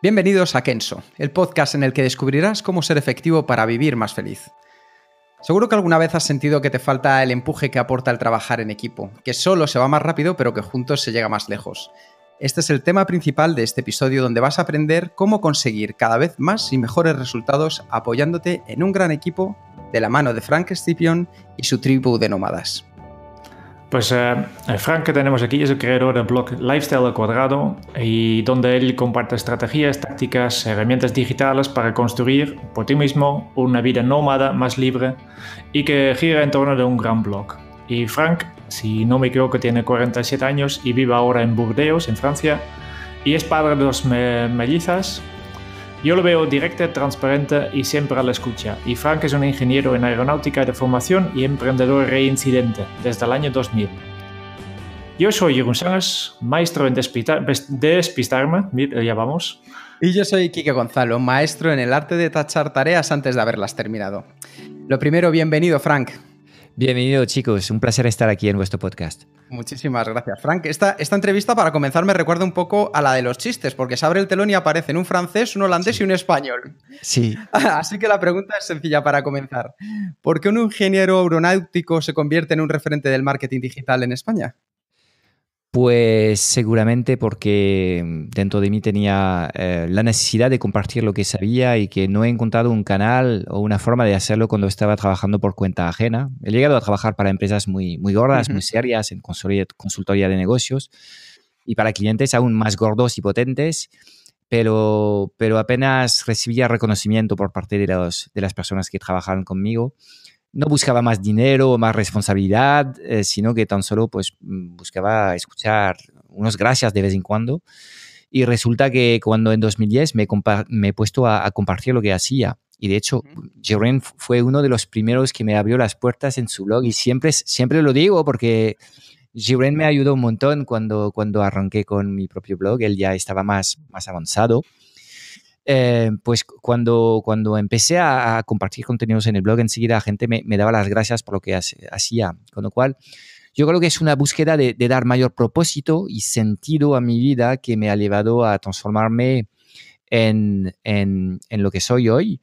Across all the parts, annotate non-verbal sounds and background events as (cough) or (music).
Bienvenidos a Kenso, el podcast en el que descubrirás cómo ser efectivo para vivir más feliz. Seguro que alguna vez has sentido que te falta el empuje que aporta el trabajar en equipo, que solo se va más rápido pero que juntos se llega más lejos. Este es el tema principal de este episodio donde vas a aprender cómo conseguir cada vez más y mejores resultados apoyándote en un gran equipo de la mano de Frank Scipion y su tribu de nómadas. Pues eh, Frank que tenemos aquí es el creador del blog Lifestyle al Cuadrado y donde él comparte estrategias, tácticas, herramientas digitales para construir por ti mismo una vida nómada más libre y que gira en torno de un gran blog. Y Frank, si no me equivoco, tiene 47 años y vive ahora en Burdeos, en Francia, y es padre de dos mellizas yo lo veo directo, transparente y siempre a la escucha. Y Frank es un ingeniero en aeronáutica de formación y emprendedor reincidente desde el año 2000. Yo soy Jeroen Sánchez, maestro en despistarme, ya vamos. Y yo soy Quique Gonzalo, maestro en el arte de tachar tareas antes de haberlas terminado. Lo primero, bienvenido Frank. Bienvenido chicos, un placer estar aquí en vuestro podcast. Muchísimas gracias, Frank. Esta, esta, entrevista, para comenzar, me recuerda un poco a la de los chistes, porque se abre el telón y aparecen un francés, un holandés y un español. Sí. (laughs) Así que la pregunta es sencilla para comenzar. ¿Por qué un ingeniero aeronáutico se convierte en un referente del marketing digital en España? Pues seguramente porque mm, dentro de mí tenía eh, la necesidad de compartir lo que sabía y que no he encontrado un canal o una forma de hacerlo cuando estaba trabajando por cuenta ajena. He llegado a trabajar para empresas muy, muy gordas, muy serias, en consultoría, de negocios y para clientes aún más gordos y potentes, pero, pero apenas recibía reconocimiento por parte de, de las personas que trabajaban conmigo no buscaba más dinero o más responsabilidad, eh, sino que tan solo pues mm, buscaba escuchar unos gracias de vez en cuando. Y resulta que cuando en 2010 me, me he puesto a, compartir lo que hacía. Y de hecho, Jiren fue uno de los primeros que me abrió las puertas en su blog. Y siempre, siempre lo digo porque Jiren me ayudó un montón cuando, cuando arranqué con mi propio blog. Él ya estaba más, más avanzado. Eh, pues cuando, cuando empecé a, compartir contenidos en el blog, enseguida la gente me, daba las gracias por lo que hacía. Con lo cual, yo creo que es una búsqueda de, dar mayor propósito y sentido a mi vida que me ha llevado a transformarme en, en, lo que soy hoy.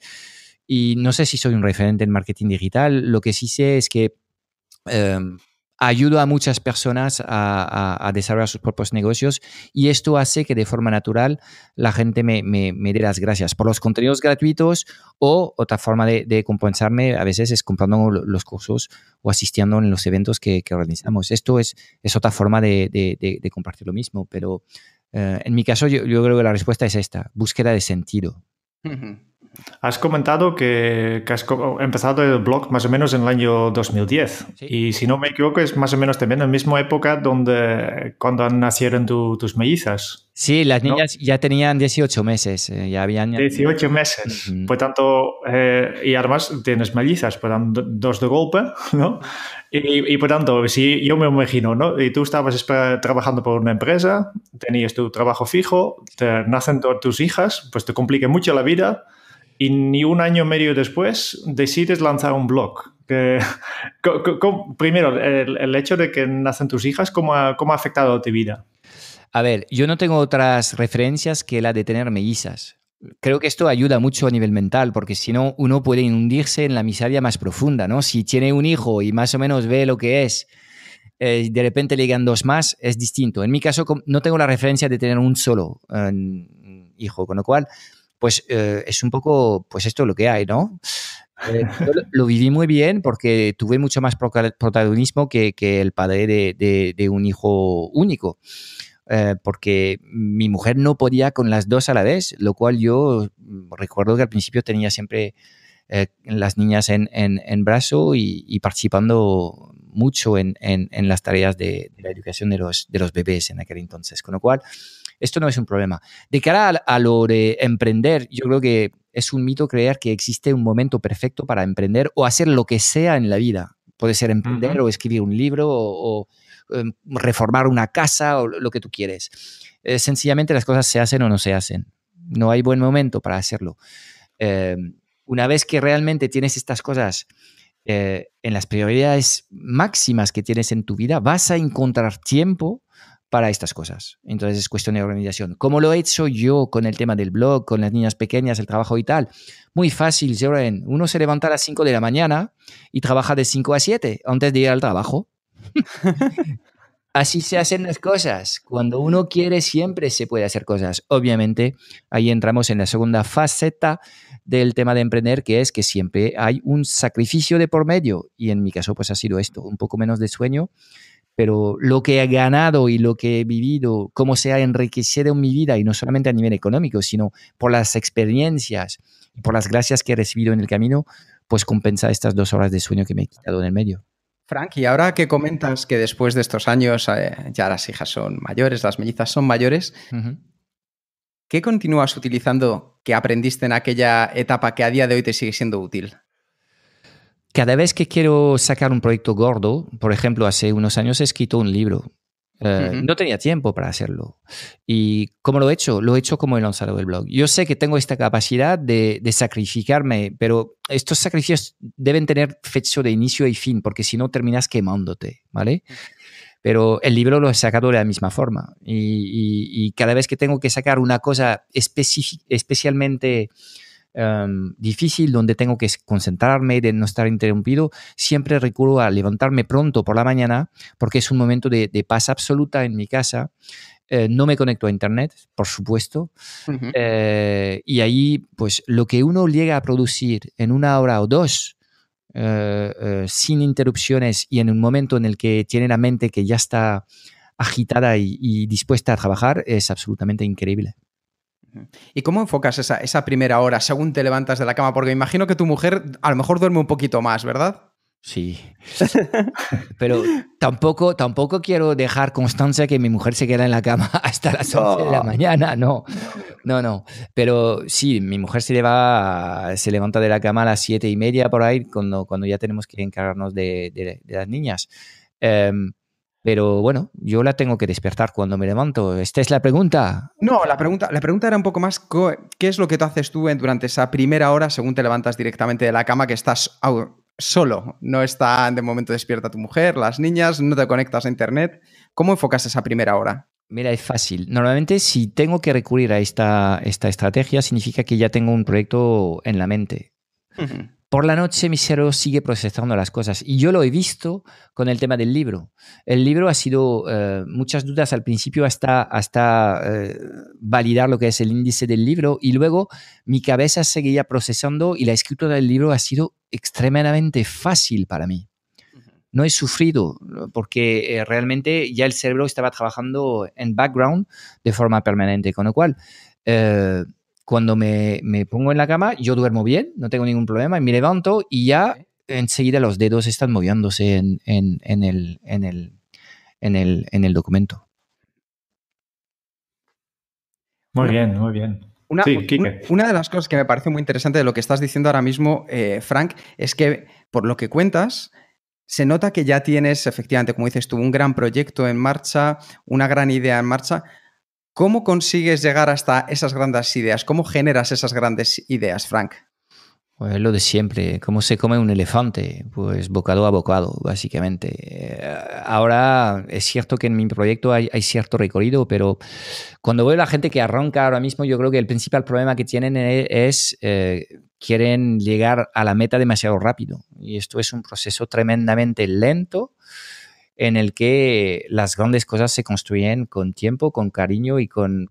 Y no sé si soy un referente en marketing digital, lo que sí sé es que em, ayudo a muchas personas a, desarrollar sus propios negocios y esto hace que de forma natural la gente me, dé las gracias por los contenidos gratuitos o otra forma de, compensarme a veces es comprando los cursos o asistiendo en los eventos que, organizamos. Esto es, es otra forma de, compartir lo mismo, pero eh, en mi caso yo, creo que la respuesta es esta, búsqueda de sentido. Has comentado que, has empezado el blog más o menos en el año 2010 y si no me equivoco es más o menos también en la misma época donde cuando nacieron tus mellizas. Sí, las niñas ya tenían 18 meses, eh, ya habían... 18 meses, por tanto, eh, y además tienes mellizas, pues dos de golpe, (laughs) ¿no? Y, por tanto, si yo me imagino, ¿no? Y tú estabas trabajando por una empresa, tenías tu trabajo fijo, te nacen tus hijas, pues te complica mucho la vida y ni un año y medio después decides lanzar un blog. (laughs) primero, el, hecho de que nacen tus hijas, ¿cómo ha, ha afectado a tu vida? A ver, yo no tengo otras referencias que la de tener mellizas. Creo que esto ayuda mucho a nivel mental, porque si no, uno puede inundirse en la miseria más profunda, ¿no? Si tiene un hijo y más o menos ve lo que es, eh, de repente le llegan dos más, es distinto. En mi caso, no tengo la referencia de tener un solo eh, hijo, con lo cual pues eh, es un poco, pues esto lo que hay, ¿no? Eh, lo viví muy bien porque tuve mucho más protagonismo que, el padre de, un hijo único. Eh, porque mi mujer no podía con las dos a la vez, lo cual yo recuerdo que al principio tenía siempre las niñas en, brazo y, participando mucho en, las tareas de, la educación de los bebés en aquel entonces. Con lo cual, esto no es un problema. De cara a, lo de emprender, yo creo que es un mito creer que existe un momento perfecto para emprender o hacer lo que sea en la vida. Puede ser emprender o escribir un libro o, em, reformar una casa o lo que tú quieres. Eh, sencillamente las cosas se hacen o no se hacen. No hay buen momento para hacerlo. Em, una vez que realmente tienes estas cosas eh, en las prioridades máximas que tienes en tu vida, vas a encontrar tiempo para estas cosas. Entonces es cuestión de organización. ¿Cómo lo he hecho yo con el tema del blog, con las niñas pequeñas, el trabajo y tal? Muy fácil, Joren. Uno se levanta a las 5 de la mañana y trabaja de 5 a 7 antes de ir al trabajo. (laughs) Así se hacen las cosas. Cuando uno quiere, siempre se puede hacer cosas. Obviamente, ahí entramos en la segunda faceta del tema de emprender, que es que siempre hay un sacrificio de por medio. Y en mi caso, pues ha sido esto, un poco menos de sueño, pero lo que he ganado y lo que he vivido, cómo se ha enriquecido en mi vida, y no solamente a nivel económico, sino por las experiencias y por las gracias que he recibido en el camino, pues compensa estas dos horas de sueño que me he quitado en el medio. Frank, y ahora que comentas que después de estos años eh, ya las hijas son mayores, las mellizas son mayores, ¿qué continúas utilizando que aprendiste en aquella etapa que a día de hoy te sigue siendo útil? cada vez que quiero sacar un proyecto gordo, por ejemplo, hace unos años he escrito un libro. Eh, no tenía tiempo para hacerlo. ¿Y cómo lo he hecho? Lo he hecho como he lanzado el blog. Yo sé que tengo esta capacidad de, sacrificarme, pero estos sacrificios deben tener fecha de inicio y fin, porque si no terminas quemándote, ¿vale? pero el libro lo he sacado de la misma forma. Y, y cada vez que tengo que sacar una cosa especialmente Em, difícil, donde tengo que concentrarme, de no estar interrumpido, siempre recurro a levantarme pronto por la mañana, porque es un momento de, paz absoluta en mi casa. Eh, no me conecto a Internet, por supuesto. Eh, y ahí, pues lo que uno llega a producir en una hora o dos, eh, sin interrupciones y en un momento en el que tiene la mente que ya está agitada y dispuesta a trabajar, es absolutamente increíble. ¿Y cómo enfocas esa, primera hora según te levantas de la cama? Porque imagino que tu mujer a lo mejor duerme un poquito más, ¿verdad? Sí. (laughs) Pero tampoco, tampoco quiero dejar constancia que mi mujer se queda en la cama (laughs) hasta las 11 de la mañana, no. No, no. Pero sí, mi mujer se, se levanta de la cama a las siete y media por ahí, cuando, cuando ya tenemos que encargarnos de, las niñas. Em, pero bueno, yo la tengo que despertar cuando me levanto. ¿Esta es la pregunta? No, la pregunta, la pregunta era un poco más, ¿qué es lo que tú haces tú durante esa primera hora según te levantas directamente de la cama que estás solo? No está de momento despierta tu mujer, las niñas, no te conectas a internet. ¿Cómo enfocas esa primera hora? Mira, es fácil. Normalmente si tengo que recurrir a esta, esta estrategia significa que ya tengo un proyecto en la mente. Por la noche mi cerebro sigue procesando las cosas y yo lo he visto con el tema del libro. El libro ha sido eh, muchas dudas al principio hasta, hasta eh, validar lo que es el índice del libro y luego mi cabeza seguía procesando y la escritura del libro ha sido extremadamente fácil para mí. No he sufrido porque eh, realmente ya el cerebro estaba trabajando en background de forma permanente, con lo cual... Cuando me, pongo en la cama, yo duermo bien, no tengo ningún problema, y me levanto y ya enseguida los dedos están moviéndose en, el, el, el, en el documento. Muy bien, muy bien. Una, de las cosas que me parece muy interesante de lo que estás diciendo ahora mismo, eh, Frank, es que por lo que cuentas, se nota que ya tienes, efectivamente, como dices tú, un gran proyecto en marcha, una gran idea en marcha, ¿Cómo consigues llegar hasta esas grandes ideas? ¿Cómo generas esas grandes ideas, Frank? Pues lo de siempre, cómo se come un elefante, pues bocado a bocado, básicamente. Eh, ahora es cierto que en mi proyecto hay, cierto recorrido, pero cuando veo la gente que arranca ahora mismo, yo creo que el principal problema que tienen e, es, eh, quieren llegar a la meta demasiado rápido. Y esto es un proceso tremendamente lento en el que las grandes cosas se construyen con tiempo, con cariño y con,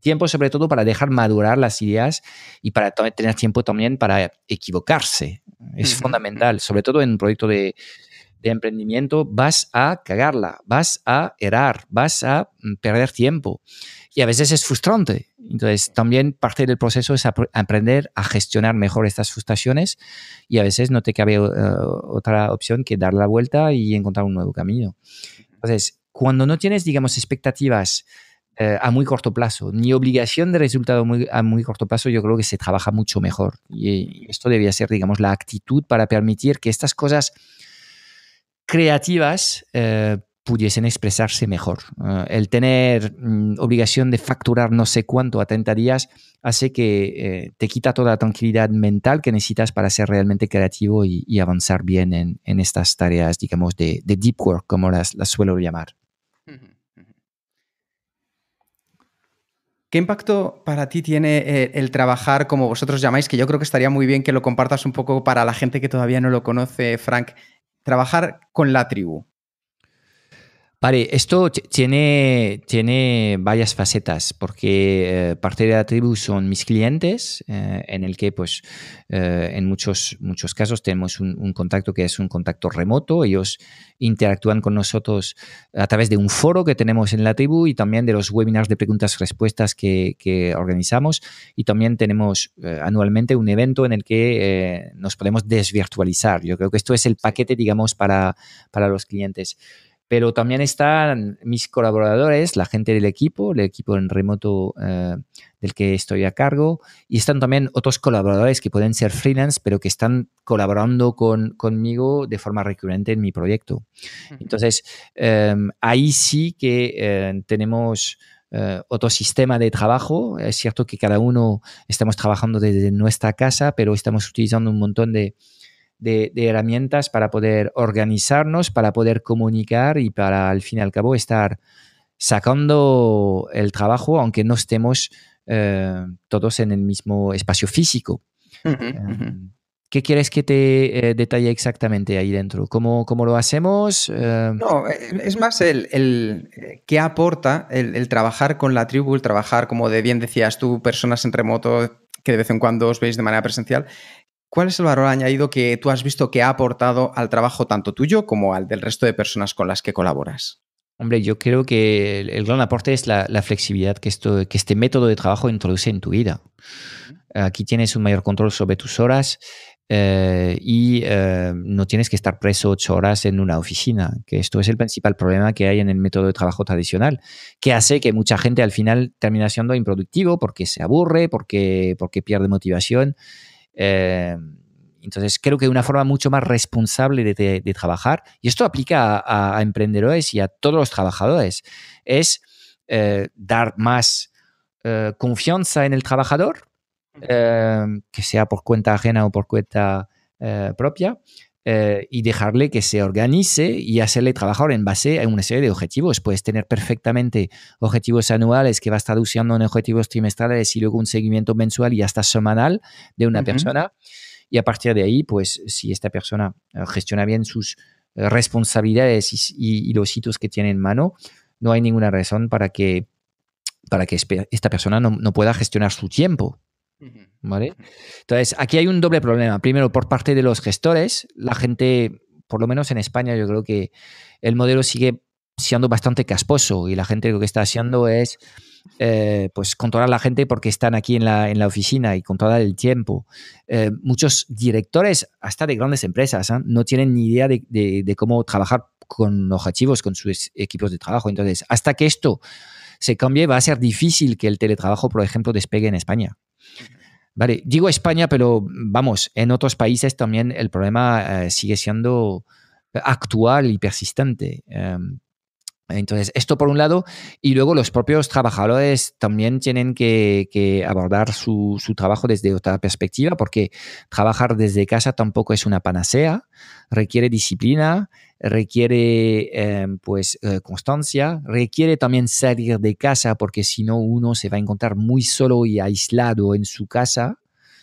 tiempo sobre todo para dejar madurar las ideas y para tener tiempo también para equivocarse. Es fundamental, sobre todo en un proyecto de, de, emprendimiento, vas a cagarla, vas a errar, vas a mm, perder tiempo. Y a veces es frustrante. Entonces, también parte del proceso es aprender a gestionar mejor estas frustraciones y a veces no te cabe eh, otra opción que dar la vuelta y encontrar un nuevo camino. Entonces, cuando no tienes, digamos, expectativas eh, a muy corto plazo, ni obligación de resultado muy, a muy corto plazo, yo creo que se trabaja mucho mejor. Y esto debía ser, digamos, la actitud para permitir que estas cosas creativas eh, pudiesen expresarse mejor. Eh, el tener mm, obligación de facturar no sé cuánto a 30 días hace que eh, te quita toda la tranquilidad mental que necesitas para ser realmente creativo y, avanzar bien en, estas tareas, digamos, de, deep work, como las suelo llamar. ¿Qué impacto para ti tiene eh, el trabajar, como vosotros llamáis, que yo creo que estaría muy bien que lo compartas un poco para la gente que todavía no lo conoce, Frank, trabajar con la tribu? Vale, esto tiene, tiene varias facetas, porque eh, parte de la tribu son mis clientes, eh, en el que pues eh, en muchos, muchos casos tenemos un, contacto que es un contacto remoto, ellos interactúan con nosotros a través de un foro que tenemos en la tribu y también de los webinars de preguntas-respuestas que, organizamos y también tenemos anualmente un evento en el que nos podemos desvirtualizar. Yo creo que esto es el paquete, digamos, para, para los clientes pero también están mis colaboradores, la gente del equipo, el equipo en remoto eh, del que estoy a cargo, y están también otros colaboradores que pueden ser freelance, pero que están colaborando con, conmigo de forma recurrente en mi proyecto. Entonces, eh, ahí sí que eh, tenemos... otro sistema de trabajo. Es cierto que cada uno estamos trabajando desde nuestra casa, pero estamos utilizando un montón de, de, herramientas para poder organizarnos, para poder comunicar y para al fin y al cabo estar sacando el trabajo aunque no estemos eh, todos en el mismo espacio físico. Eh, ¿Qué quieres que te eh, detalle exactamente ahí dentro? ¿Cómo, lo hacemos? No, es más el, el qué aporta el, el trabajar con la tribu, el trabajar, como de bien decías tú, personas en remoto, que de vez en cuando os veis de manera presencial, ¿Cuál es el valor añadido que tú has visto que ha aportado al trabajo tanto tuyo como al del resto de personas con las que colaboras? Hombre, yo creo que el, gran aporte es la, flexibilidad que, esto, que, este método de trabajo introduce en tu vida. Aquí tienes un mayor control sobre tus horas eh, y eh, no tienes que estar preso ocho horas en una oficina, que esto es el principal problema que hay en el método de trabajo tradicional, que hace que mucha gente al final termina siendo improductivo porque se aburre, porque, porque pierde motivación eh, entonces, creo que una forma mucho más responsable de, trabajar, y esto aplica a, emprendedores y a todos los trabajadores, es eh, dar más eh, confianza en el trabajador, que sea por cuenta ajena o por cuenta propia, eh, y dejarle que se organice y hacerle trabajar en base a una serie de objetivos. Puedes tener perfectamente objetivos anuales que vas traduciendo en objetivos trimestrales y luego un seguimiento mensual y hasta semanal de una persona. Y a partir de ahí, pues si esta persona eh, gestiona bien sus eh, responsabilidades y, los hitos que tiene en mano, no hay ninguna razón para que, para que esta persona no pueda gestionar su tiempo entonces, aquí hay un doble problema. Primero, por parte de los gestores, la gente, por lo menos en España, yo creo que el modelo sigue siendo bastante casposo y la gente lo que está haciendo es eh, pues controlar a la gente porque están aquí en la, oficina y controlar el tiempo. Eh, muchos directores, hasta de grandes empresas, ¿eh? no tienen ni idea de, cómo trabajar con los archivos, con sus equipos de trabajo. Entonces, hasta que esto se cambie, va a ser difícil que el teletrabajo, por ejemplo, despegue en España. Vale, digo España, pero vamos, en otros países también el problema eh, sigue siendo actual y persistente. Em, entonces, esto por un lado, y luego los propios trabajadores también tienen que, abordar su, trabajo desde otra perspectiva, porque trabajar desde casa tampoco es una panacea, requiere disciplina, requiere eh, pues eh, constancia, requiere también salir de casa porque si no uno se va a encontrar muy solo y aislado en su casa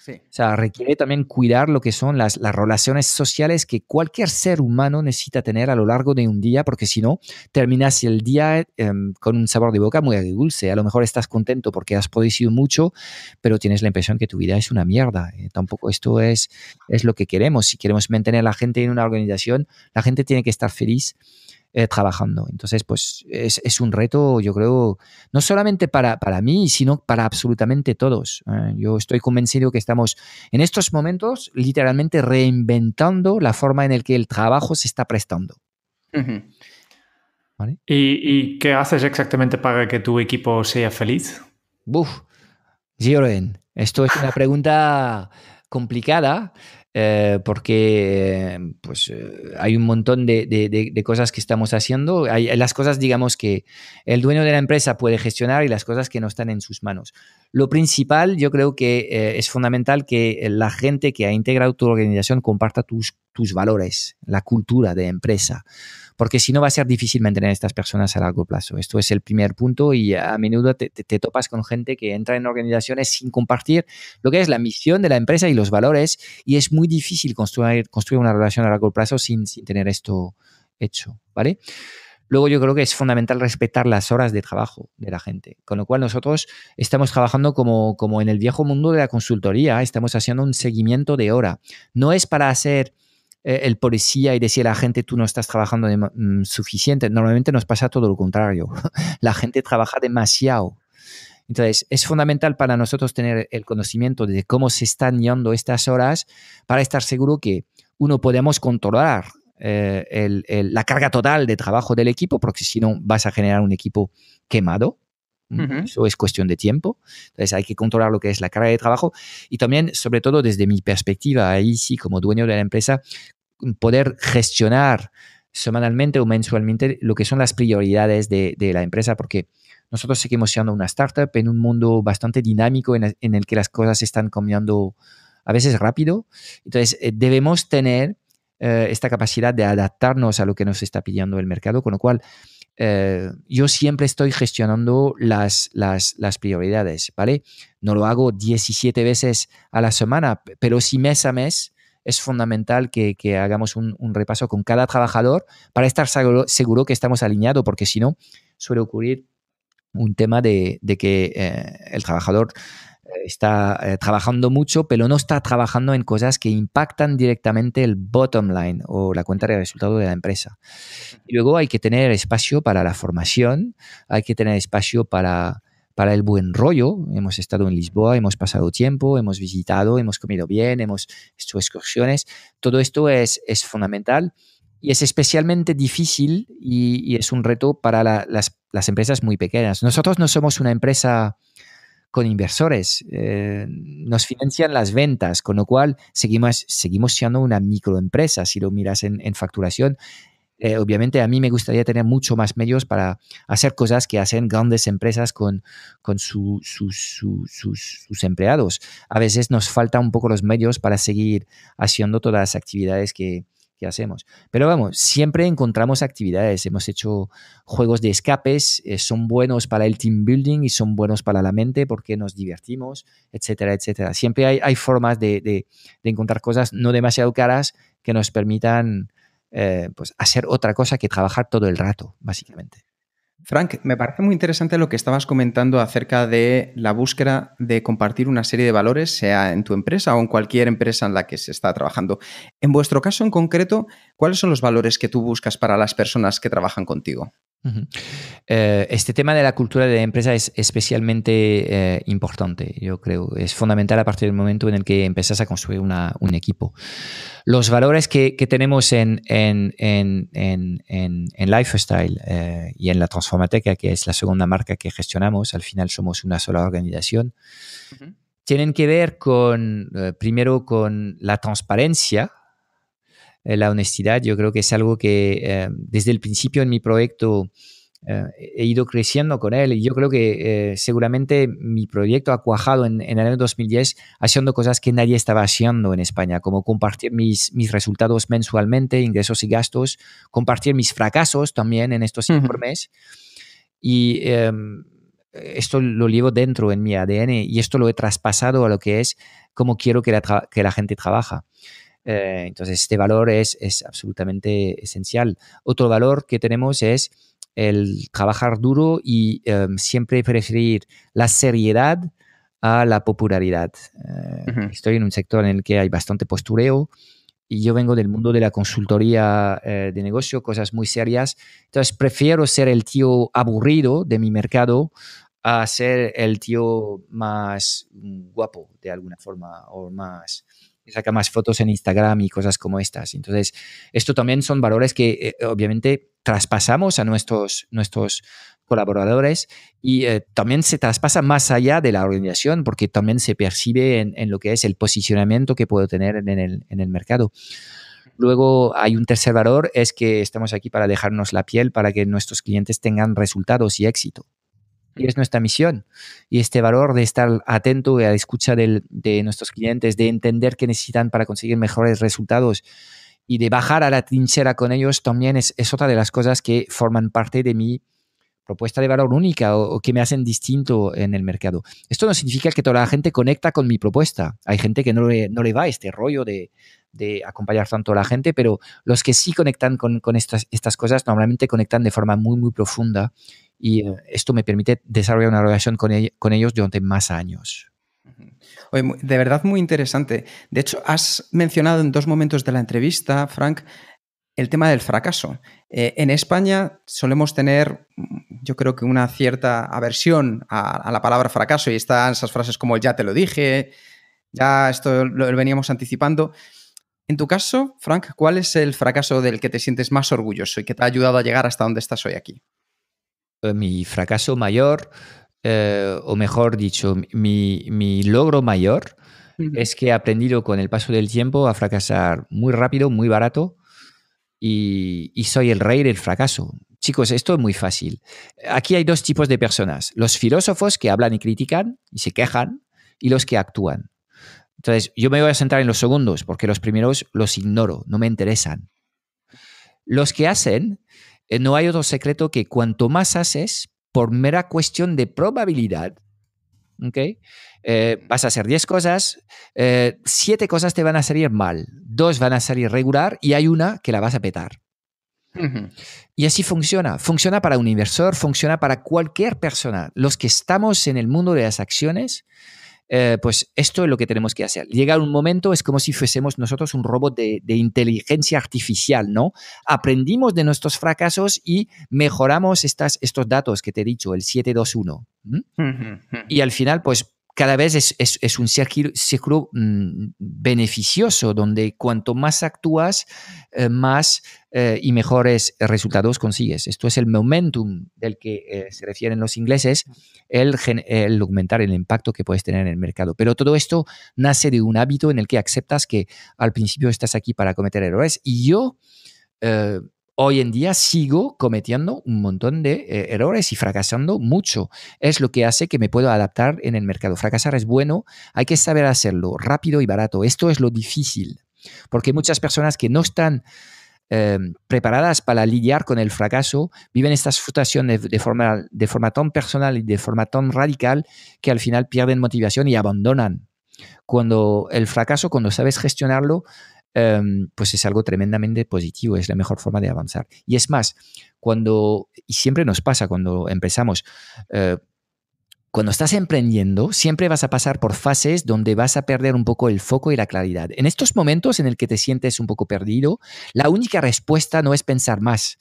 o sea, requiere también cuidar lo que son las, relaciones sociales que cualquier ser humano necesita tener a lo largo de un día, porque si no, terminas el día em, con un sabor de boca muy dulce. A lo mejor estás contento porque has podido mucho, pero tienes la impresión que tu vida es una mierda. Eh, tampoco esto es, es lo que queremos. Si queremos mantener a la gente en una organización, la gente tiene que estar feliz eh, trabajando. Entonces, pues es, un reto, yo creo, no solamente para, mí, sino para absolutamente todos. ¿eh? yo estoy convencido que estamos en estos momentos literalmente reinventando la forma en la que el trabajo se está prestando. ¿Y, qué haces exactamente para que tu equipo sea feliz? Buf, Jorgen, esto es una (laughs) pregunta complicada. Eh, porque pues, eh, hay un montón de, cosas que estamos haciendo. Hay las cosas, digamos, que el dueño de la empresa puede gestionar y las cosas que no están en sus manos. Lo principal, yo creo que eh, es fundamental que la gente que ha integrado tu organización comparta tus valores, la cultura de empresa porque si no va a ser difícil mantener a estas personas a largo plazo. Esto es el primer punto y a menudo te, topas con gente que entra en organizaciones sin compartir lo que es la misión de la empresa y los valores y es muy difícil construir, construir una relación a largo plazo sin, tener esto hecho, ¿vale? Luego yo creo que es fundamental respetar las horas de trabajo de la gente, con lo cual nosotros estamos trabajando como, como en el viejo mundo de la consultoría, estamos haciendo un seguimiento de hora. No es para hacer eh, el policía y decir a la gente, tú no estás trabajando mm, suficiente. Normalmente nos pasa todo lo contrario. (laughs) la gente trabaja demasiado. Entonces, es fundamental para nosotros tener el conocimiento de cómo se están yendo estas horas para estar seguro que uno podemos controlar eh, la carga total de trabajo del equipo, porque si no vas a generar un equipo quemado. Eso es cuestión de tiempo. Entonces hay que controlar lo que es la carga de trabajo y también, sobre todo desde mi perspectiva, ahí sí, como dueño de la empresa, poder gestionar semanalmente o mensualmente lo que son las prioridades de, de la empresa, porque nosotros seguimos siendo una startup en un mundo bastante dinámico en, el que las cosas están cambiando a veces rápido. Entonces eh, debemos tener eh, esta capacidad de adaptarnos a lo que nos está pidiendo el mercado, con lo cual eh, yo siempre estoy gestionando las, las, prioridades, ¿vale? No lo hago 17 veces a la semana, pero sí mes a mes es fundamental que, hagamos un, repaso con cada trabajador para estar seguro, que estamos alineados, porque si no, suele ocurrir un tema de, que eh, el trabajador está eh, trabajando mucho, pero no está trabajando en cosas que impactan directamente el bottom line o la cuenta de resultado de la empresa. Y luego hay que tener espacio para la formación, hay que tener espacio para, para el buen rollo. Hemos estado en Lisboa, hemos pasado tiempo, hemos visitado, hemos comido bien, hemos hecho excursiones. Todo esto es, es fundamental y es especialmente difícil y, es un reto para las, las empresas muy pequeñas. Nosotros no somos una empresa con inversores, eh, nos financian las ventas, con lo cual seguimos, seguimos siendo una microempresa, si lo miras en, facturación. Eh, obviamente a mí me gustaría tener mucho más medios para hacer cosas que hacen grandes empresas con, con sus, sus, empleados. A veces nos falta un poco los medios para seguir haciendo todas las actividades que, que hacemos. Pero vamos, siempre encontramos actividades. Hemos hecho juegos de escapes, eh, son buenos para el team building y son buenos para la mente porque nos divertimos, etcétera, etcétera. Siempre hay, formas de, de, encontrar cosas no demasiado caras que nos permitan eh, pues, hacer otra cosa que trabajar todo el rato, básicamente. Frank, me parece muy interesante lo que estabas comentando acerca de la búsqueda de compartir una serie de valores, sea en tu empresa o en cualquier empresa en la que se está trabajando. En vuestro caso en concreto, ¿cuáles son los valores que tú buscas para las personas que trabajan contigo? Eh, este tema de la cultura de la empresa es especialmente eh, importante, yo creo. Es fundamental a partir del momento en el que empezás a construir un equipo. Los valores que, tenemos en, en, en, en Lifestyle eh, y en la Transformateca, que es la segunda marca que gestionamos, al final somos una sola organización, tienen que ver con, primero, con la transparencia eh, la honestidad. Yo creo que es algo que eh, desde el principio en mi proyecto eh, he ido creciendo con él y yo creo que seguramente mi proyecto ha cuajado en, el año 2010 haciendo cosas que nadie estaba haciendo en España, como compartir mis, mis resultados mensualmente, ingresos y gastos, compartir mis fracasos también en estos informes. Y em, esto lo llevo dentro en mi ADN y esto lo he traspasado a lo que es cómo quiero que la, que la gente trabaja. Eh, entonces, este valor es, absolutamente esencial. Otro valor que tenemos es el trabajar duro y em, siempre preferir la seriedad a la popularidad. Eh, estoy en un sector en el que hay bastante postureo y yo vengo del mundo de la consultoría eh, de negocio, cosas muy serias. Entonces prefiero ser el tío aburrido de mi mercado a ser el tío más mm, guapo de alguna forma o más saca más fotos en Instagram y cosas como estas. Entonces, esto también son valores que eh, obviamente traspasamos a nuestros, nuestros colaboradores y eh, también se traspasa más allá de la organización porque también se percibe en, lo que es el posicionamiento que puedo tener en el, en el mercado. Luego hay un tercer valor, es que estamos aquí para dejarnos la piel para que nuestros clientes tengan resultados y éxito. Y es nuestra misión. Y este valor de estar atento a la escucha de nuestros clientes, de entender qué necesitan para conseguir mejores resultados y de bajar a la trinchera con ellos también es, otra de las cosas que forman parte de mi propuesta de valor única o, que me hacen distinto en el mercado. Esto no significa que toda la gente conecta con mi propuesta. Hay gente que no le, no le va este rollo de, acompañar tanto a la gente, pero los que sí conectan con, estas, estas cosas normalmente conectan de forma muy, muy profunda y eh, esto me permite desarrollar una relación con, ellos durante más años. de verdad muy interesante. De hecho, has mencionado en dos momentos de la entrevista, Frank, el tema del fracaso. Eh, en España solemos tener, yo creo que una cierta aversión a, la palabra fracaso y están esas frases como ya te lo dije, ya esto lo veníamos anticipando. En tu caso, Frank, ¿cuál es el fracaso del que te sientes más orgulloso y que te ha ayudado a llegar hasta donde estás hoy aquí? Eh, mi fracaso mayor, eh, o mejor dicho, mi, logro mayor, es que he aprendido con el paso del tiempo a fracasar muy rápido, muy barato, y, y soy el rey del fracaso. Chicos, esto es muy fácil. Aquí hay dos tipos de personas, los filósofos que hablan y critican y se quejan, y los que actúan. Entonces, yo me voy a centrar en los segundos, porque los primeros los ignoro, no me interesan. Los que hacen eh, no hay otro secreto que cuanto más haces, por mera cuestión de probabilidad, eh, vas a hacer 10 cosas, 7 eh, cosas te van a salir mal, 2 van a salir regular y hay una que la vas a petar. Y así funciona. Funciona para un inversor, funciona para cualquier persona. Los que estamos en el mundo de las acciones, eh, pues esto es lo que tenemos que hacer. Llegar un momento es como si fuésemos nosotros un robot de, inteligencia artificial, ¿no? Aprendimos de nuestros fracasos y mejoramos estas, estos datos que te he dicho, el 721. y al final, pues cada vez es, un círculo, mm, beneficioso, donde cuanto más actúas, eh, más eh, y mejores resultados consigues. Esto es el momentum del que eh, se refieren los ingleses, el, el, aumentar el impacto que puedes tener en el mercado. Pero todo esto nace de un hábito en el que aceptas que al principio estás aquí para cometer errores y yo hoy en día sigo cometiendo un montón de eh, errores y fracasando mucho. Es lo que hace que me puedo adaptar en el mercado. Fracasar es bueno, hay que saber hacerlo rápido y barato. Esto es lo difícil, porque muchas personas que no están em, preparadas para lidiar con el fracaso viven estas frustraciones de, forma, de forma tan personal y de forma tan radical que al final pierden motivación y abandonan. Cuando el fracaso, cuando sabes gestionarlo, Em, pues es algo tremendamente positivo, es la mejor forma de avanzar. Y es más, cuando, y siempre nos pasa cuando empezamos, eh, cuando estás emprendiendo, siempre vas a pasar por fases donde vas a perder un poco el foco y la claridad. En estos momentos en el que te sientes un poco perdido, la única respuesta no es pensar más,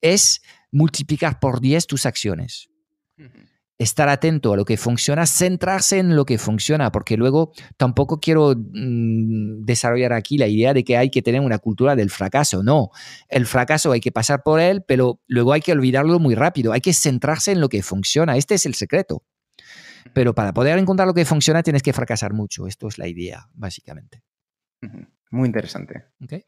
es multiplicar por 10 tus acciones estar atento a lo que funciona, centrarse en lo que funciona, porque luego tampoco quiero mm, desarrollar aquí la idea de que hay que tener una cultura del fracaso, no, el fracaso hay que pasar por él, pero luego hay que olvidarlo muy rápido, hay que centrarse en lo que funciona, este es el secreto. Pero para poder encontrar lo que funciona tienes que fracasar mucho, esto es la idea, básicamente. Muy interesante. ¿Okay?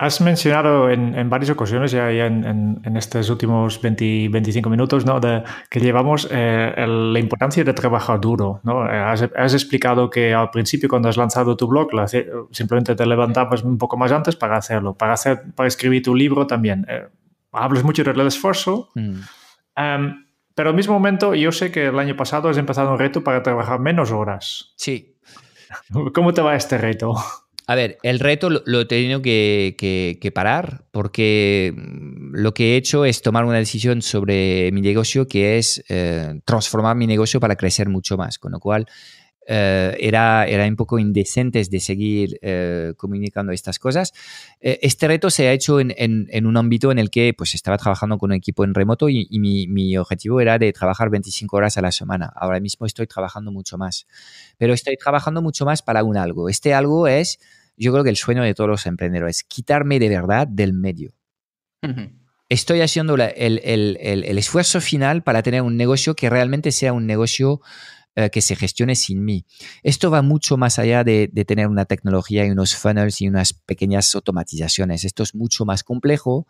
Has mencionado en, varias ocasiones, ya, en, estos últimos 20, 25 minutos, ¿no? de, que llevamos eh, la importancia de trabajar duro. Eh, has, explicado que al principio, cuando has lanzado tu blog, simplemente te levantabas un poco más antes para hacerlo, para, para escribir tu libro también. Eh, hablas mucho del esfuerzo, mm. em, pero al mismo momento yo sé que el año pasado has empezado un reto para trabajar menos horas. Sí. (laughs) ¿Cómo te va este reto? A ver, el reto lo, he tenido que, parar porque mm, lo que he hecho es tomar una decisión sobre mi negocio que es eh, transformar mi negocio para crecer mucho más, con lo cual eh, era, era un poco indecente de seguir eh, comunicando estas cosas. este reto se ha hecho en, un ámbito en el que pues, estaba trabajando con un equipo en remoto y, mi, mi objetivo era de trabajar 25 horas a la semana. Ahora mismo estoy trabajando mucho más, pero estoy trabajando mucho más para un algo. Este algo es yo creo que el sueño de todos los emprendedores, quitarme de verdad del medio. Estoy haciendo el, el, el, esfuerzo final para tener un negocio que realmente sea un negocio eh, que se gestione sin mí. Esto va mucho más allá de, de tener una tecnología y unos funnels y unas pequeñas automatizaciones. Esto es mucho más complejo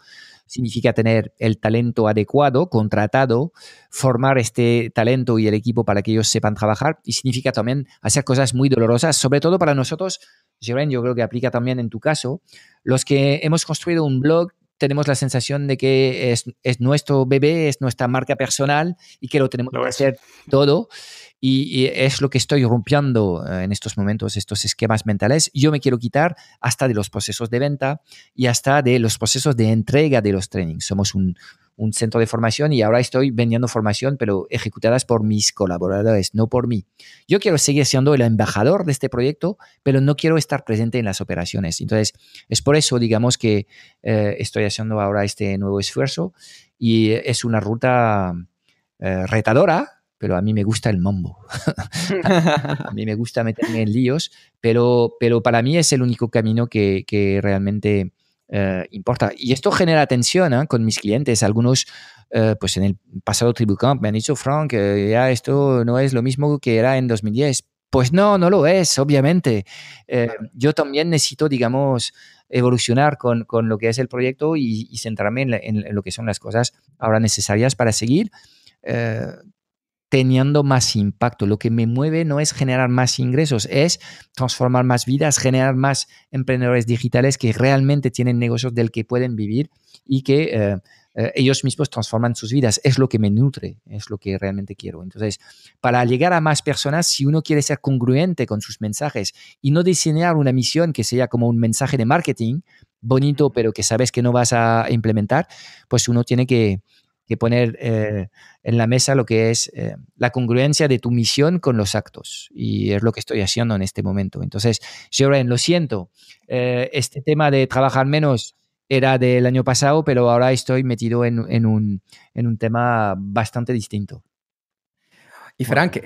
significa tener el talento adecuado, contratado, formar este talento y el equipo para que ellos sepan trabajar y significa también hacer cosas muy dolorosas, sobre todo para nosotros, Jiren, yo creo que aplica también en tu caso, los que hemos construido un blog tenemos la sensación de que es, nuestro bebé, es nuestra marca personal y que lo tenemos que hacer todo. Y, y, es lo que estoy rompiendo eh, en estos momentos, estos esquemas mentales. Yo me quiero quitar hasta de los procesos de venta y hasta de los procesos de entrega de los trainings. Somos un, un centro de formación y ahora estoy vendiendo formación, pero ejecutadas por mis colaboradores, no por mí. Yo quiero seguir siendo el embajador de este proyecto, pero no quiero estar presente en las operaciones. Entonces, es por eso, digamos, que eh, estoy haciendo ahora este nuevo esfuerzo y es una ruta eh, retadora, pero a mí me gusta el mambo. (laughs) a mí me gusta meterme en líos, pero, pero para mí es el único camino que, que realmente eh, importa. Y esto genera tensión ¿eh? con mis clientes. Algunos, eh, pues en el pasado Tribucamp me han dicho, Frank, ya esto no es lo mismo que era en 2010. Pues no, no lo es, obviamente. yo también necesito, digamos, evolucionar con, con, lo que es el proyecto y, centrarme en, en, lo que son las cosas ahora necesarias para seguir teniendo más impacto. Lo que me mueve no es generar más ingresos, es transformar más vidas, generar más emprendedores digitales que realmente tienen negocios del que pueden vivir y que eh, eh, ellos mismos transforman sus vidas. Es lo que me nutre, es lo que realmente quiero. Entonces, para llegar a más personas, si uno quiere ser congruente con sus mensajes y no diseñar una misión que sea como un mensaje de marketing bonito, pero que sabes que no vas a implementar, pues uno tiene que que poner eh, en la mesa lo que es eh, la congruencia de tu misión con los actos. Y es lo que estoy haciendo en este momento. Entonces, Joren, lo siento, eh, este tema de trabajar menos era del año pasado, pero ahora estoy metido en, un, tema bastante distinto. Y Frank,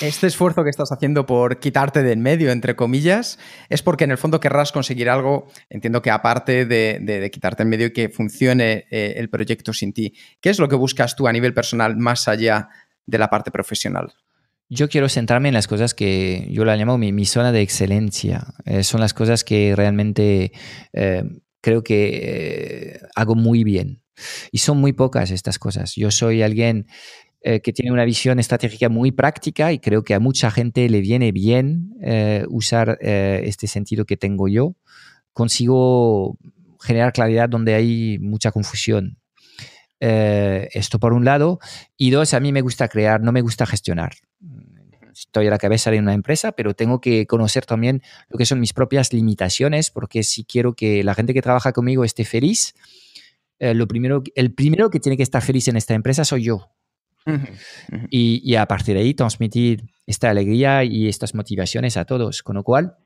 este esfuerzo que estás haciendo por quitarte de en medio, entre comillas, es porque en el fondo querrás conseguir algo, entiendo que aparte de, quitarte en medio y que funcione eh, el proyecto sin ti. ¿Qué es lo que buscas tú a nivel personal más allá de la parte profesional? Yo quiero centrarme en las cosas que yo la llamo mi, mi zona de excelencia. Eh, son las cosas que realmente eh, creo que hago muy bien. Y son muy pocas estas cosas. Yo soy alguien eh, que tiene una visión estratégica muy práctica y creo que a mucha gente le viene bien eh, usar eh, este sentido que tengo yo. Consigo generar claridad donde hay mucha confusión. esto por un lado. Y dos, a mí me gusta crear, no me gusta gestionar estoy a la cabeza de una empresa, pero tengo que conocer también lo que son mis propias limitaciones, porque si quiero que la gente que trabaja conmigo esté feliz, lo primero, el primero que tiene que estar feliz en esta empresa soy yo. Y, a partir de ahí transmitir esta alegría y estas motivaciones a todos. Con lo cual,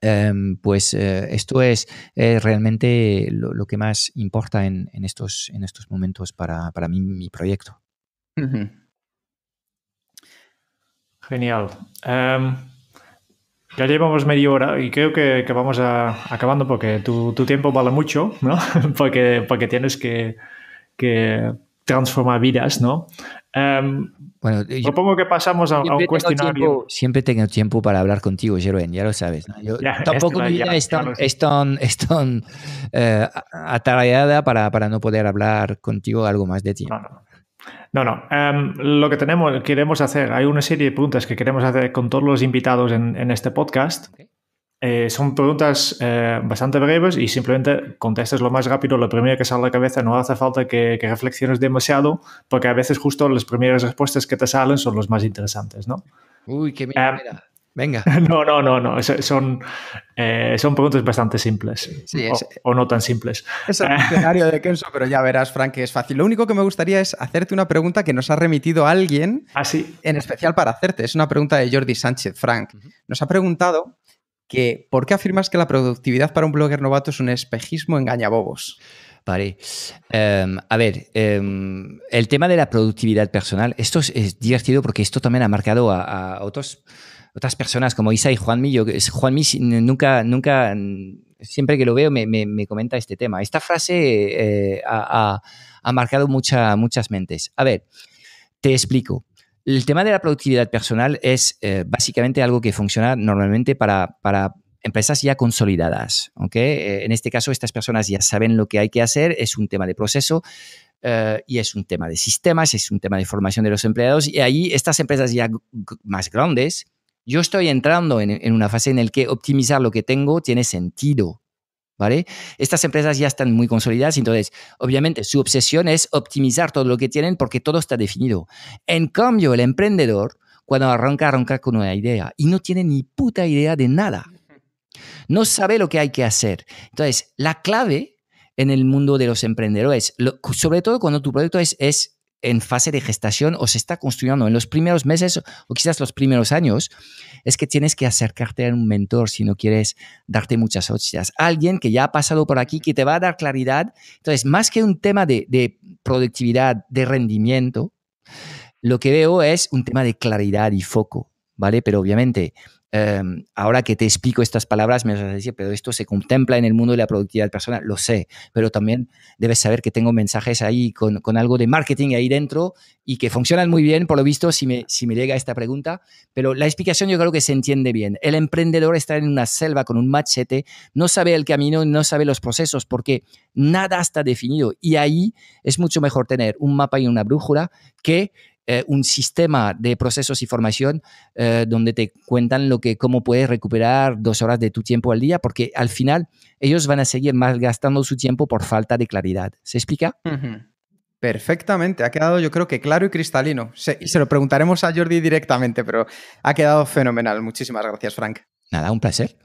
em, pues eh, esto es eh, realmente lo, que más importa en, estos, en estos momentos para, mí, mi proyecto. Genial. Em, ya llevamos media hora y creo que, vamos a, acabando porque tu, tiempo vale mucho, ¿no? (laughs) porque, porque tienes que, que transformar vidas, ¿no? Em, bueno, yo, que pasamos a, un cuestionario. siempre tengo tiempo para hablar contigo, Jeroen, ya lo sabes. ¿no? Yo (laughs) tampoco mi vida es para, no poder hablar contigo algo más de ti. No, no. Em, lo que tenemos, queremos hacer, hay una serie de preguntas que queremos hacer con todos los invitados en, este podcast. Eh, son preguntas eh, bastante breves y simplemente contestas lo más rápido, lo primero que sale a la cabeza. No hace falta que, reflexiones demasiado, porque a veces justo las primeras respuestas que te salen son las más interesantes, ¿no? Uy, qué eh, mira, Venga. (laughs) No, no, no, no. Son, son preguntas bastante simples. Sí, es, o, no tan simples. Es el escenario de Kenzo, pero ya verás, Frank, que es fácil. Lo único que me gustaría es hacerte una pregunta que nos ha remitido alguien, ¿Ah, en especial para hacerte. Es una pregunta de Jordi Sánchez, Frank. Nos ha preguntado que ¿por qué afirmas que la productividad para un blogger novato es un espejismo engañabobos? Vale. Em, a ver, em, el tema de la productividad personal, esto es, divertido porque esto también ha marcado a, otras personas como Isa y Juanmi. Juanmi nunca, nunca, siempre que lo veo me, comenta este tema. Esta frase eh, ha, marcado muchas mentes. A ver, te explico. El tema de la productividad personal es eh, básicamente algo que funciona normalmente para, para empresas ya consolidadas. ¿okay? Eh, en este caso, estas personas ya saben lo que hay que hacer, es un tema de proceso. Eh, y es un tema de sistemas, es un tema de formación de los empleados y ahí estas empresas ya más grandes, yo estoy entrando en, en, una fase en la que optimizar lo que tengo tiene sentido. Estas empresas ya están muy consolidadas, entonces, obviamente, su obsesión es optimizar todo lo que tienen porque todo está definido. En cambio, el emprendedor, cuando arranca, arranca con una idea y no tiene ni puta idea de nada. No sabe lo que hay que hacer. Entonces, la clave en el mundo de los emprendedores, sobre todo cuando tu proyecto es en fase de gestación o se está construyendo en los primeros meses o quizás los primeros años, es que tienes que acercarte a un mentor si no quieres darte muchas hostias. Alguien que ya ha pasado por aquí, que te va a dar claridad. Entonces, más que un tema de, de productividad, de rendimiento, lo que veo es un tema de claridad y foco, ¿vale? Pero obviamente Em, ahora que te explico estas palabras me vas a decir, pero esto se contempla en el mundo de la productividad personal, lo sé, pero también debes saber que tengo mensajes ahí con, algo de marketing ahí dentro y que funcionan muy bien, por lo visto, si si me llega esta pregunta, pero la explicación yo creo que se entiende bien. El emprendedor está en una selva con un machete, no sabe el camino, no sabe los procesos, porque nada está definido y ahí es mucho mejor tener un mapa y una brújula que eh, un sistema de procesos y formación eh, donde te cuentan lo que, cómo puedes recuperar dos horas de tu tiempo al día, porque al final ellos van a seguir malgastando su tiempo por falta de claridad. ¿Se explica? Perfectamente, ha quedado yo creo que claro y cristalino. Se, y se lo preguntaremos a Jordi directamente, pero ha quedado fenomenal. Muchísimas gracias, Frank. Nada, un placer.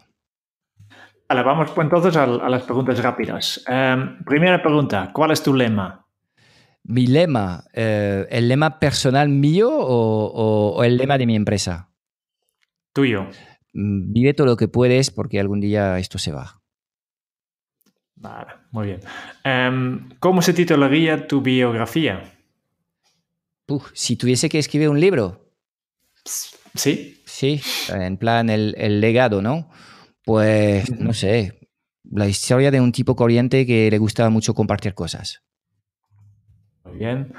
Ahora vamos pues entonces a, las preguntas rápidas. Eh, primera pregunta, ¿cuál es tu lema? mi lema, eh, el lema personal mío o, el lema de mi empresa? Tuyo. Mm, vive todo lo que puedes porque algún día esto se va. Vale, muy bien. Em, ¿Cómo se titularía tu biografía? si tuviese que escribir un libro. Sí. Sí, en plan el, legado, ¿no? Pues no sé, la historia de un tipo corriente que le gustaba mucho compartir cosas bien.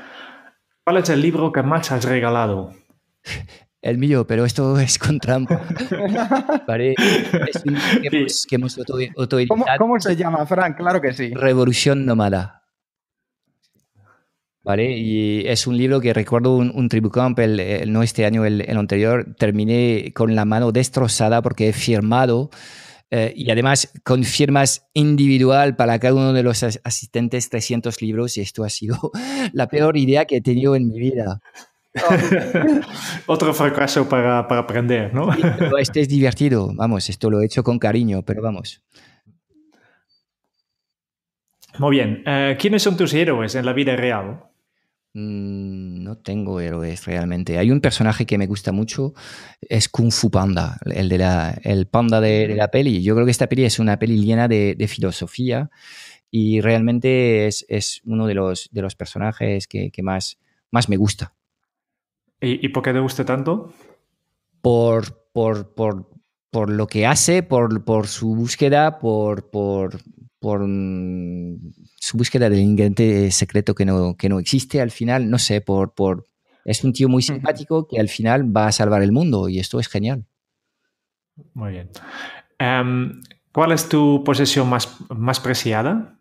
¿Cuál es el libro que más has regalado? El mío, pero esto (laughs) es con trampa. vale. ¿Cómo, se llama, Frank? Claro que sí. Revolución Nómada. Vale, y es un libro que recuerdo un, un tribucamp, no este año, el, el anterior, terminé con la mano destrozada porque he firmado eh, y además con firmas individual para cada uno de los asistentes 300 libros y esto ha sido (laughs) la peor idea que he tenido en mi vida. (laughs) Otro fracaso para, aprender, ¿no? este es divertido, vamos, esto lo he hecho con cariño, pero vamos. Muy bien, eh, ¿quiénes son tus héroes en la vida real? Mm, no tengo héroes realmente. Hay un personaje que me gusta mucho, es Kung Fu Panda, el, de la, el panda de, mm. la peli. Yo creo que esta peli es una peli llena de, filosofía y realmente es, es, uno de los, de los personajes que, más, más me gusta. ¿Y, por qué te guste tanto? Por, por, por, por lo que hace, por, por su búsqueda, por, por, por mm, su búsqueda del ingrediente eh, secreto que no, que no existe al final, no sé, por, por... Es un tío muy simpático que al final va a salvar el mundo y esto es genial. Muy bien. Em, ¿Cuál es tu posesión más, más preciada?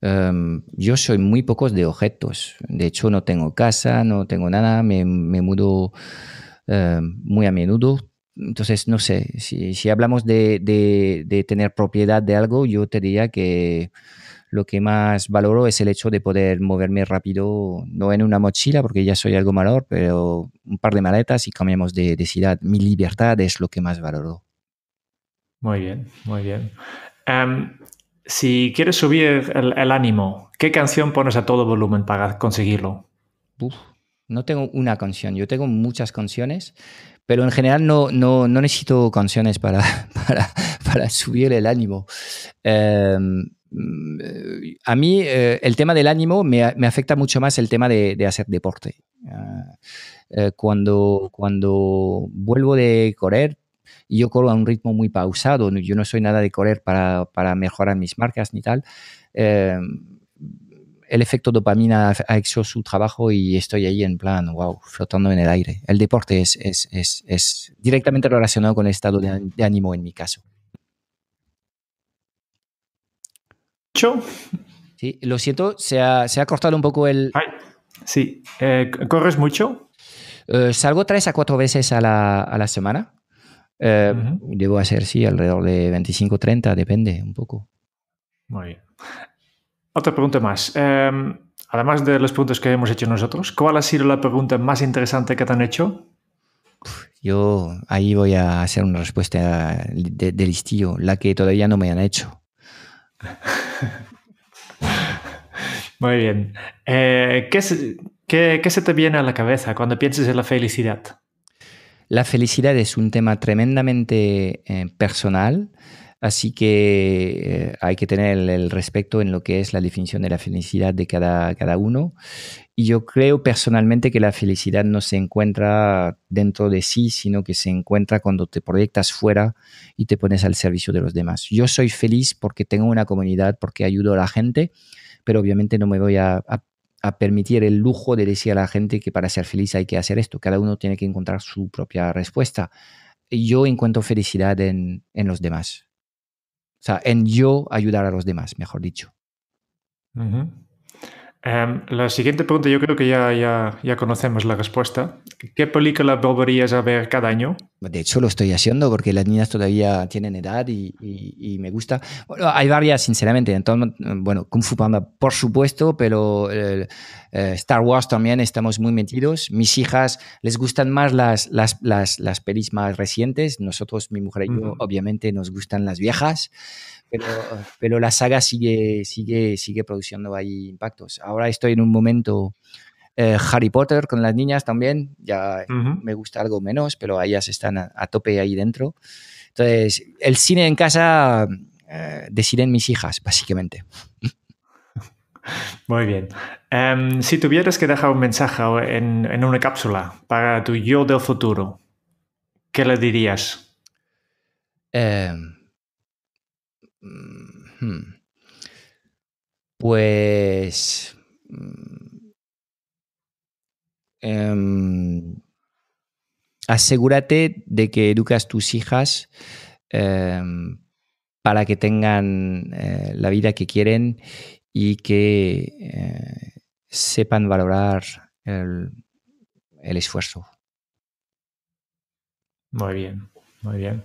Em, yo soy muy pocos de objetos. De hecho, no tengo casa, no tengo nada, me, mudo em, muy a menudo entonces, no sé, si, si hablamos de, de, de, tener propiedad de algo, yo te diría que lo que más valoro es el hecho de poder moverme rápido, no en una mochila, porque ya soy algo mayor, pero un par de maletas y cambiamos de, ciudad. Mi libertad es lo que más valoro. Muy bien, muy bien. Em, si quieres subir el, ánimo, ¿qué canción pones a todo volumen para conseguirlo? no tengo una canción, yo tengo muchas canciones. Pero en general no, no, no necesito canciones para, (laughs) para, subir el ánimo. Em, mm, a mí eh, el tema del ánimo me, me, afecta mucho más el tema de, de hacer deporte. Ah, eh, cuando, cuando vuelvo de correr, yo corro a un ritmo muy pausado, yo no soy nada de correr para, para mejorar mis marcas ni tal. Em, el efecto dopamina ha hecho su trabajo y estoy ahí en plan, wow, flotando en el aire. El deporte es, es, directamente relacionado con el estado de, ánimo en mi caso. Yo. Sí, lo siento, se ha, cortado un poco el... Ay, sí, eh, ¿corres mucho? Eh, salgo tres a cuatro veces a la, a semana. Debo eh, hacer, sí, alrededor de 25, 30, depende un poco. Muy bien. Otra pregunta más. Em, además de las preguntas que hemos hecho nosotros, ¿cuál ha sido la pregunta más interesante que te han hecho? Yo ahí voy a hacer una respuesta de, listillo, la que todavía no me han hecho. (laughs) Muy bien. Eh, ¿qué, se, qué, se, te viene a la cabeza cuando piensas en la felicidad? La felicidad es un tema tremendamente eh, personal Así que eh, hay que tener el, respeto en lo que es la definición de la felicidad de cada, cada uno. Y yo creo personalmente que la felicidad no se encuentra dentro de sí, sino que se encuentra cuando te proyectas fuera y te pones al servicio de los demás. Yo soy feliz porque tengo una comunidad, porque ayudo a la gente, pero obviamente no me voy a, permitir el lujo de decir a la gente que para ser feliz hay que hacer esto. Cada uno tiene que encontrar su propia respuesta. Yo encuentro felicidad en, en los demás o sea, en yo ayudar a los demás, mejor dicho. Em, la siguiente pregunta, yo creo que ya, ya, ya, conocemos la respuesta. ¿Qué película volverías a ver cada año? De hecho, lo estoy haciendo porque las niñas todavía tienen edad y, y, me gusta. Bueno, hay varias, sinceramente. Entonces, bueno, Kung Fu Panda, por supuesto, pero eh, eh, Star Wars también estamos muy metidos. Mis hijas les gustan más las, las, las, las pelis más recientes. Nosotros, mi mujer y yo, obviamente nos gustan las viejas pero, la saga sigue, sigue, sigue produciendo ahí impactos. Ahora estoy en un momento eh, Harry Potter con las niñas también, ya me gusta algo menos, pero ellas están a, tope ahí dentro. Entonces, el cine en casa eh, deciden mis hijas, básicamente. (laughs) Muy bien. Em, si tuvieras que dejar un mensaje en, en, una cápsula para tu yo del futuro, ¿qué le dirías? Eh... Mm-hmm. Pues... Mm, em, asegúrate de que educas tus hijas em, para que tengan eh, la vida que quieren y que eh, sepan valorar el esfuerzo. Muy bien, muy bien.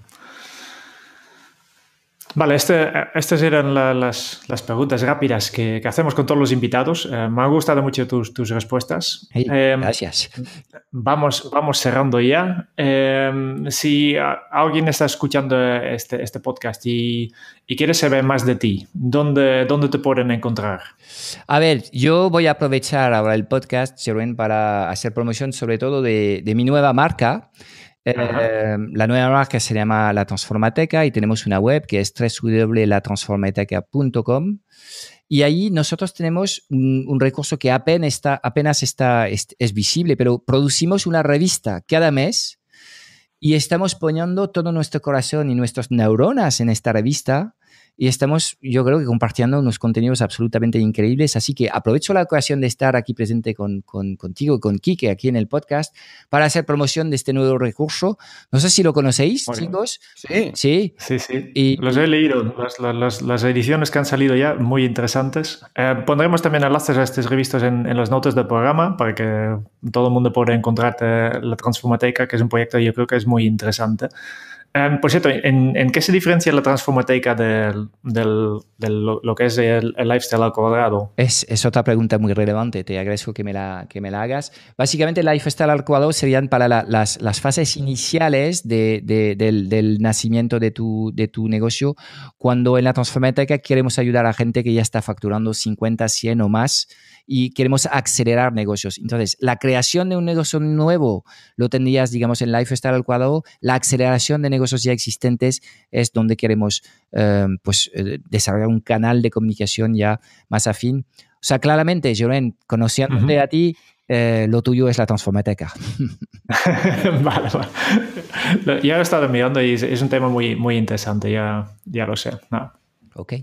Vale, este, estas eran las, preguntas rápidas que, hacemos con todos los invitados. Eh, me han gustado mucho tus, tus respuestas. Eh, gracias. Vamos, vamos cerrando ya. Eh, si alguien está escuchando este, este podcast y, y, quiere saber más de ti, ¿dónde, ¿dónde te pueden encontrar? A ver, yo voy a aprovechar ahora el podcast, Sherwin, para hacer promoción sobre todo de, de mi nueva marca eh, la nueva marca se llama La Transformateca y tenemos una web que es www.latransformateca.com y ahí nosotros tenemos un, recurso que apenas está, apenas está es, visible, pero producimos una revista cada mes y estamos poniendo todo nuestro corazón y nuestras neuronas en esta revista y estamos, yo creo que compartiendo unos contenidos absolutamente increíbles. Así que aprovecho la ocasión de estar aquí presente con, con, contigo con Kike aquí en el podcast para hacer promoción de este nuevo recurso. No sé si lo conocéis, chicos. Sí, sí, sí. los he leído, las, las, ediciones que han salido ya, muy interesantes. Eh, pondremos también enlaces a estas revistas en, las notas del programa para que todo el mundo pueda encontrar la Transformateca, que es un proyecto que yo creo que es muy interesante. Em, por cierto, ¿en, qué se diferencia la transformateca de lo que es el, lifestyle al cuadrado? Es, otra pregunta muy relevante, te agradezco que me la, que me la hagas. Básicamente, el lifestyle al cuadrado serían para las, las, fases iniciales del, nacimiento de tu, de tu negocio, cuando en la transformateca queremos ayudar a gente que ya está facturando 50, 100 o más y queremos acelerar negocios. Entonces, la creación de un negocio nuevo lo tendrías, digamos, en lifestyle al cuadrado, la aceleración de negocios ya existentes es donde queremos em, pues, eh, desarrollar un canal de comunicación ya más afín. O sea, claramente, Joren, conociéndote a ti, eh, lo tuyo es la transformateca. (laughs) vale, vale. Ya lo he estado mirando y es, un tema muy, muy interesante, ya, ya lo sé. Ok,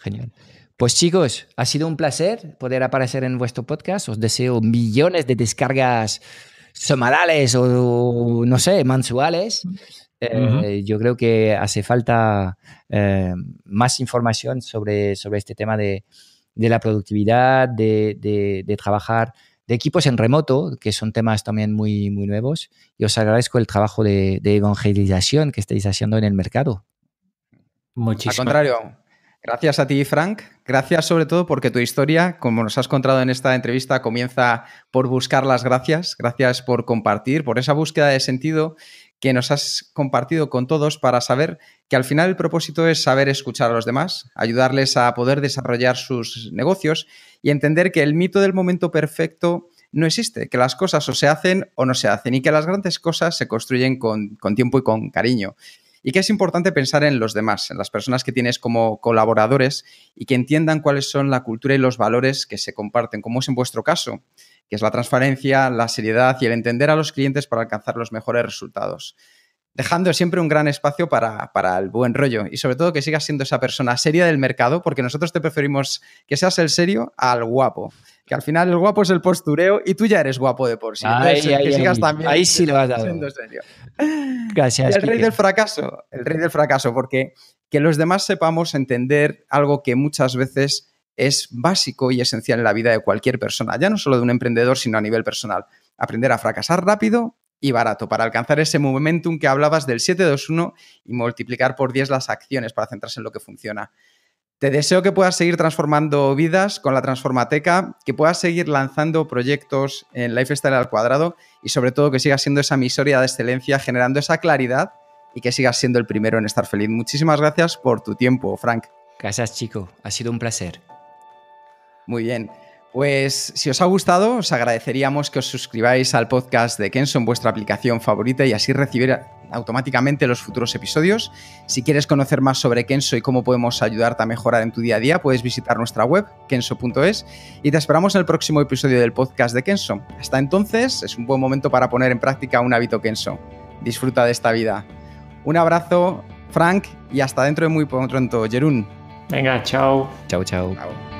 genial. Pues chicos, ha sido un placer poder aparecer en vuestro podcast. Os deseo millones de descargas semanales o, no sé, mensuales. Eh, yo creo que hace falta eh, más información sobre, sobre este tema de, la productividad, de, trabajar de equipos en remoto, que son temas también muy, muy nuevos. Y os agradezco el trabajo de, evangelización que estáis haciendo en el mercado. Muchísimo. Al contrario, gracias a ti, Frank. Gracias sobre todo porque tu historia, como nos has contado en esta entrevista, comienza por buscar las gracias. Gracias por compartir, por esa búsqueda de sentido que nos has compartido con todos para saber que al final el propósito es saber escuchar a los demás, ayudarles a poder desarrollar sus negocios y entender que el mito del momento perfecto no existe, que las cosas o se hacen o no se hacen y que las grandes cosas se construyen con, con tiempo y con cariño. Y que es importante pensar en los demás, en las personas que tienes como colaboradores y que entiendan cuáles son la cultura y los valores que se comparten, como es en vuestro caso que es la transparencia, la seriedad y el entender a los clientes para alcanzar los mejores resultados. Dejando siempre un gran espacio para, el buen rollo y sobre todo que sigas siendo esa persona seria del mercado, porque nosotros te preferimos que seas el serio al guapo que al final el guapo es el postureo y tú ya eres guapo de por sí. Ahí sí lo has a Serio. Gracias. el rey del fracaso, el rey del fracaso, porque que los demás sepamos entender algo que muchas veces es básico y esencial en la vida de cualquier persona, ya no solo de un emprendedor, sino a nivel personal. Aprender a fracasar rápido y barato para alcanzar ese momentum que hablabas del 721 y multiplicar por 10 las acciones para centrarse en lo que funciona. Te deseo que puedas seguir transformando vidas con la Transformateca, que puedas seguir lanzando proyectos en Lifestyle al cuadrado y sobre todo que sigas siendo esa misoria de excelencia, generando esa claridad y que sigas siendo el primero en estar feliz. Muchísimas gracias por tu tiempo, Frank. Gracias, chico. Ha sido un placer. Muy bien. Pues si os ha gustado, os agradeceríamos que os suscribáis al podcast de Kenzo en vuestra aplicación favorita y así recibir automáticamente los futuros episodios. Si quieres conocer más sobre Kenzo y cómo podemos ayudarte a mejorar en tu día a día, puedes visitar nuestra web, kenso.es, y te esperamos en el próximo episodio del podcast de Kenzo. Hasta entonces, es un buen momento para poner en práctica un hábito Kenzo. Disfruta de esta vida. Un abrazo, Frank, y hasta dentro de muy pronto, Jerún. Venga, Chao, chao. chao.